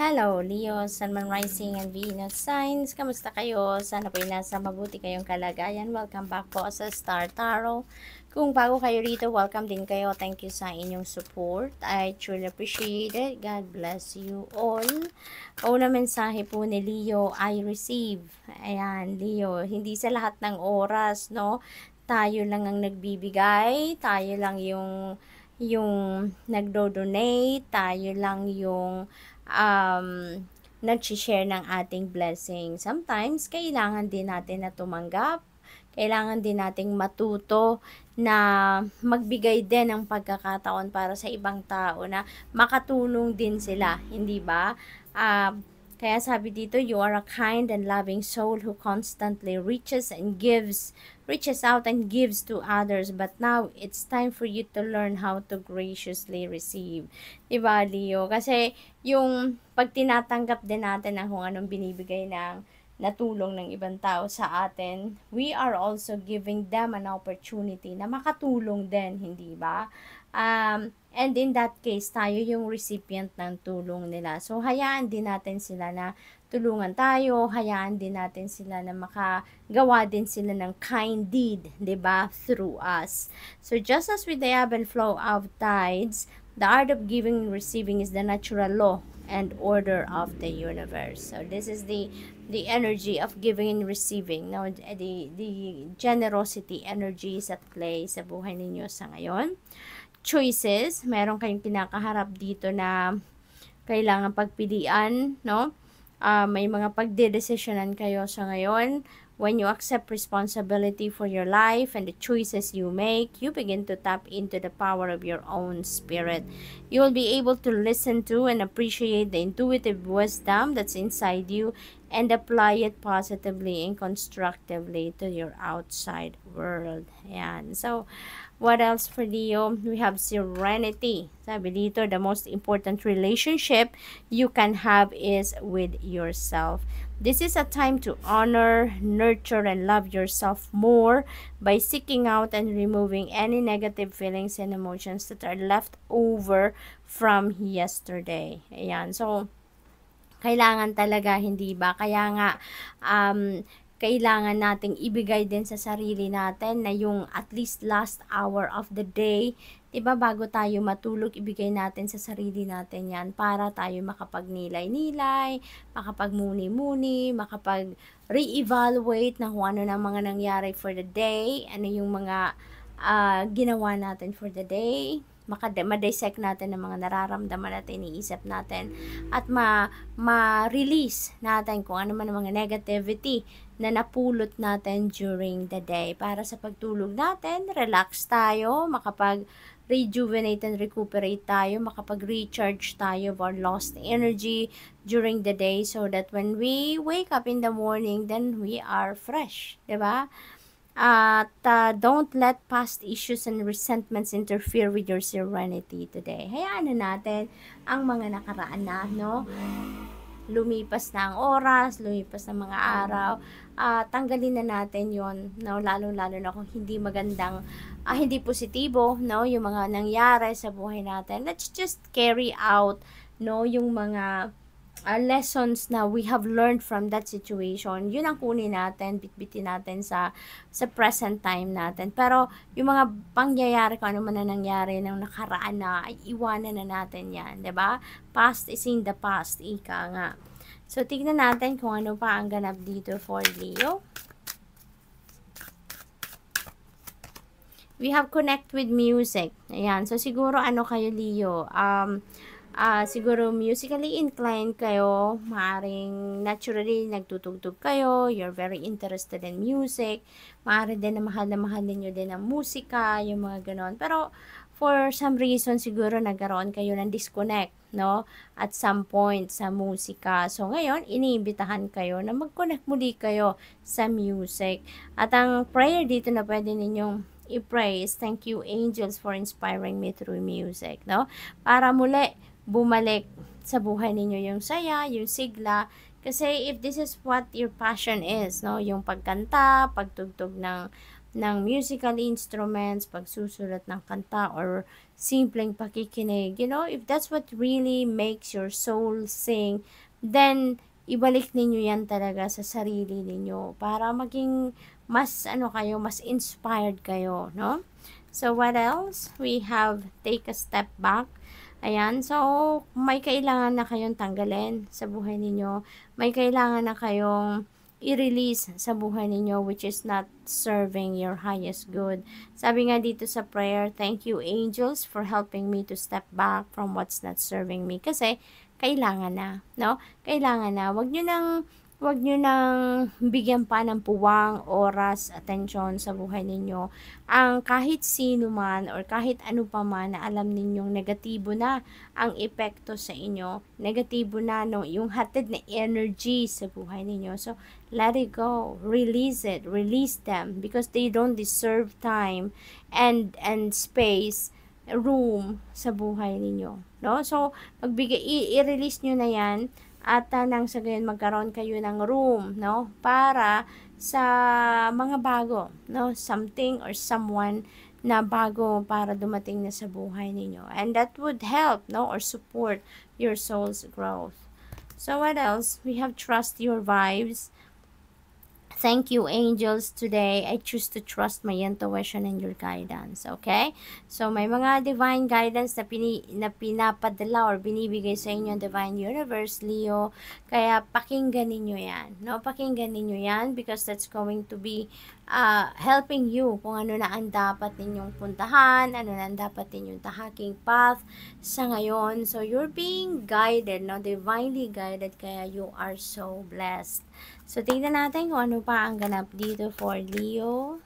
Hello, Leo, Sunman Rising and Venus Signs. Kamusta kayo? Sana po ay nasa mabuti kayong kalagayan. Welcome back po sa Star Tarot. Kung bago kayo rito, welcome din kayo. Thank you sa inyong support. I truly appreciate it. God bless you all. O na mensahe po ni Leo, I receive. Ayan, Leo, hindi sa lahat ng oras, no? Tayo lang ang nagbibigay. Tayo lang yung yung nagdo-donate. Tayo lang yung um, nag-share ng ating blessing. Sometimes, kailangan din natin na tumanggap. Kailangan din nating matuto na magbigay din ng pagkakataon para sa ibang tao na makatulong din sila, hindi ba? Uh, kaya sabi dito, you are a kind and loving soul who constantly reaches and gives, reaches out and gives to others. But now, it's time for you to learn how to graciously receive. Diba, Leo? Kasi yung pag tinatanggap din natin ang kung anong binibigay ng natulong ng ibang tao sa atin, we are also giving them an opportunity na makatulong din, hindi ba? Um, And in that case, tayo yung recipient ng tulong nila. So, hayaan din natin sila na tulungan tayo, hayaan din natin sila na makagawa din sila ng kind deed, ba diba? through us. So, just as with the ebb and flow of tides, the art of giving and receiving is the natural law and order of the universe. So, this is the the energy of giving and receiving. Now, the, the generosity energy at play sa buhay ninyo sa ngayon choices. Meron kayong pinakaharap dito na kailangan pagpilian, no? Uh, may mga pagdedesisyonan kayo sa ngayon. When you accept responsibility for your life and the choices you make, you begin to tap into the power of your own spirit. You will be able to listen to and appreciate the intuitive wisdom that's inside you and apply it positively and constructively to your outside world. Ayan. So, what else for Leo? We have serenity. Sabi dito, the most important relationship you can have is with yourself. This is a time to honor, nurture, and love yourself more by seeking out and removing any negative feelings and emotions that are left over from yesterday. Ayan. So, Kailangan talaga, hindi ba? Kaya nga, um, kailangan nating ibigay din sa sarili natin na yung at least last hour of the day, 'di ba bago tayo matulog, ibigay natin sa sarili natin 'yan para tayo makapagnilay-nilay, makapagmuni-muni, makapag reevaluate na kung ano na mga nangyari for the day, ano yung mga uh, ginawa natin for the day, madissect natin ng mga nararamdaman natin, iniisip natin, at ma, ma-release natin kung ano man ang mga negativity na napulot natin during the day. Para sa pagtulog natin, relax tayo, makapag rejuvenate and recuperate tayo, makapag-recharge tayo of our lost energy during the day so that when we wake up in the morning, then we are fresh. ba? Diba? At uh, don't let past issues and resentments interfere with your serenity today. Hayaan na natin ang mga nakaraan na, no? Lumipas na ang oras, lumipas na mga araw. Uh, tanggalin na natin yon no? Lalo-lalo na kung hindi magandang, uh, hindi positibo, no? Yung mga nangyari sa buhay natin. Let's just carry out, no? Yung mga our lessons na we have learned from that situation, yun ang kunin natin, bitbitin natin sa sa present time natin. Pero yung mga pangyayari kung ano man na nangyari ng nakaraan na, ay iwanan na natin yan, ba diba? Past is in the past, ika nga. So, tignan natin kung ano pa ang ganap dito for Leo. We have connect with music. Ayan. So, siguro ano kayo, Leo? Um, uh, siguro musically inclined kayo, maaaring naturally nagtutugtog kayo, you're very interested in music, maaari din na mahal na mahal ninyo din ang musika, yung mga ganon. Pero, for some reason, siguro nagkaroon kayo ng disconnect, no? At some point sa musika. So, ngayon, iniimbitahan kayo na mag-connect muli kayo sa music. At ang prayer dito na pwede ninyong i pray is Thank you, angels, for inspiring me through music, no? Para muli, bumalik sa buhay ninyo yung saya, yung sigla. Kasi if this is what your passion is, no? Yung pagkanta, pagtugtog ng ng musical instruments, pagsusulat ng kanta, or simpleng pakikinig. You know, if that's what really makes your soul sing, then ibalik ninyo yan talaga sa sarili ninyo para maging mas ano kayo, mas inspired kayo, no? So, what else? We have take a step back. Ayan. So, may kailangan na kayong tanggalin sa buhay ninyo. May kailangan na kayong i-release sa buhay ninyo which is not serving your highest good. Sabi nga dito sa prayer, thank you angels for helping me to step back from what's not serving me. Kasi, kailangan na, no? Kailangan na. Huwag nyo nang Huwag nyo nang bigyan pa ng puwang, oras, atensyon sa buhay ninyo ang kahit sino man or kahit ano pa man na alam ninyong negatibo na ang epekto sa inyo, negatibo na no, yung hatid na energy sa buhay ninyo. So, let it go release it release them because they don't deserve time and and space room sa buhay ninyo no so magbigay i-release niyo na yan at uh, nang sa gayon magkaroon kayo ng room no para sa mga bago no something or someone na bago para dumating na sa buhay ninyo and that would help no or support your soul's growth so what else we have trust your vibes Thank you, angels, today. I choose to trust my intuition and your guidance. Okay? So, may mga divine guidance na, pini, na pinapadala or binibigay sa inyo ang divine universe, Leo. Kaya, pakinggan niyo yan. No? Pakinggan niyo yan because that's going to be uh, helping you kung ano na ang dapat ninyong puntahan, ano na ang dapat ninyong tahaking path sa ngayon. So, you're being guided, no? Divinely guided. Kaya, you are so blessed. So, tingnan natin kung ano pa ang ganap dito for Leo.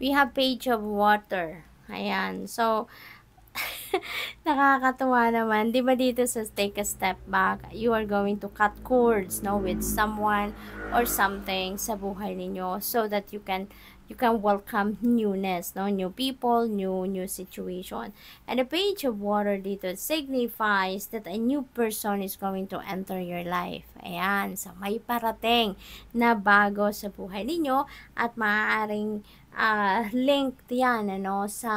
We have page of water. Ayan. So, Nakakatuwa naman. Di ba dito sa take a step back, you are going to cut cords no, with someone or something sa buhay ninyo so that you can you can welcome newness, no? New people, new new situation. And the page of water dito signifies that a new person is going to enter your life. Ayan, so may parating na bago sa buhay ninyo at maaaring uh, linked yan, ano, sa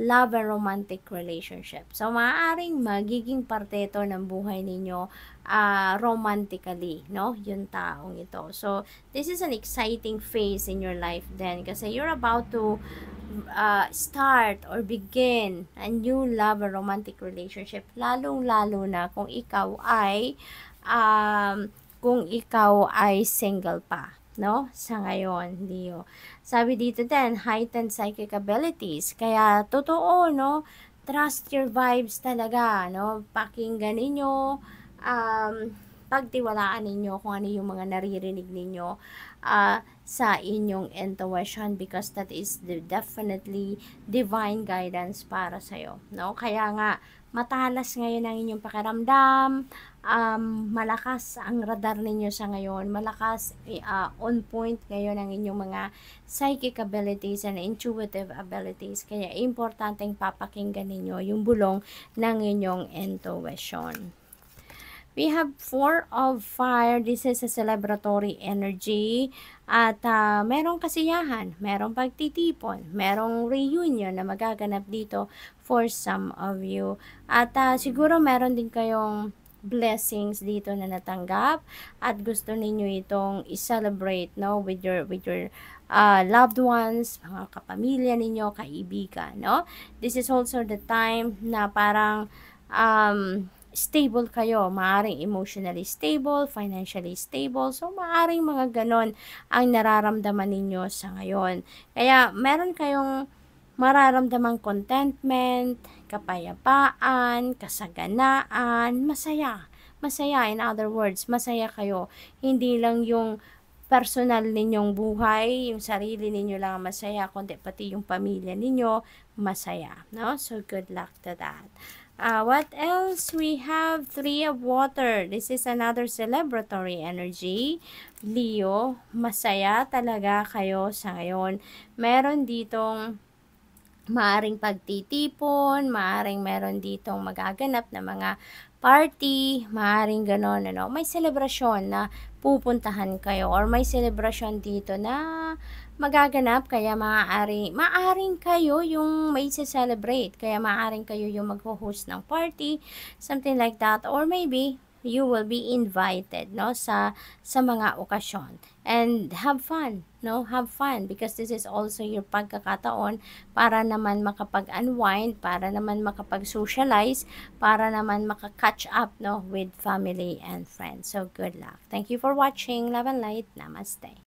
love and romantic relationship. So, maaaring magiging parte ito ng buhay ninyo uh, romantically, no? Yung taong ito. So, this is an exciting phase in your life then kasi you're about to uh, start or begin a new love and romantic relationship. Lalong-lalo na kung ikaw ay um, kung ikaw ay single pa no? Sa ngayon, Leo. Sabi dito din, heightened psychic abilities. Kaya, totoo, no? Trust your vibes talaga, no? Pakinggan ninyo, um, pagtiwalaan ninyo kung ano yung mga naririnig ninyo uh, sa inyong intuition because that is the definitely divine guidance para sa'yo, no? Kaya nga, matalas ngayon ang inyong pakiramdam, um, malakas ang radar ninyo sa ngayon, malakas uh, on point ngayon ang inyong mga psychic abilities and intuitive abilities. Kaya importanteng papakinggan ninyo yung bulong ng inyong intuition. We have four of fire. This is a celebratory energy. At uh, merong kasiyahan, merong pagtitipon, merong reunion na magaganap dito for some of you. At uh, siguro meron din kayong blessings dito na natanggap at gusto ninyo itong i-celebrate no with your with your uh, loved ones, mga kapamilya ninyo, kaibigan, no? This is also the time na parang um stable kayo. Maaring emotionally stable, financially stable. So, maaring mga ganon ang nararamdaman ninyo sa ngayon. Kaya, meron kayong mararamdamang contentment, kapayapaan, kasaganaan, masaya. Masaya, in other words, masaya kayo. Hindi lang yung personal ninyong buhay, yung sarili ninyo lang masaya, kundi pati yung pamilya ninyo masaya. No? So, good luck to that. Uh, what else? We have three of water. This is another celebratory energy. Leo, masaya talaga kayo sa ngayon. Meron ditong maaring pagtitipon, maaring meron ditong magaganap na mga party, maaring ganon, ano, may selebrasyon na pupuntahan kayo or may selebrasyon dito na magaganap kaya maaari maaring kayo yung may celebrate kaya maaring kayo yung magho-host ng party something like that or maybe you will be invited no sa sa mga okasyon and have fun no have fun because this is also your pagkakataon para naman makapag-unwind para naman makapag-socialize para naman maka-catch up no with family and friends so good luck thank you for watching love and light namaste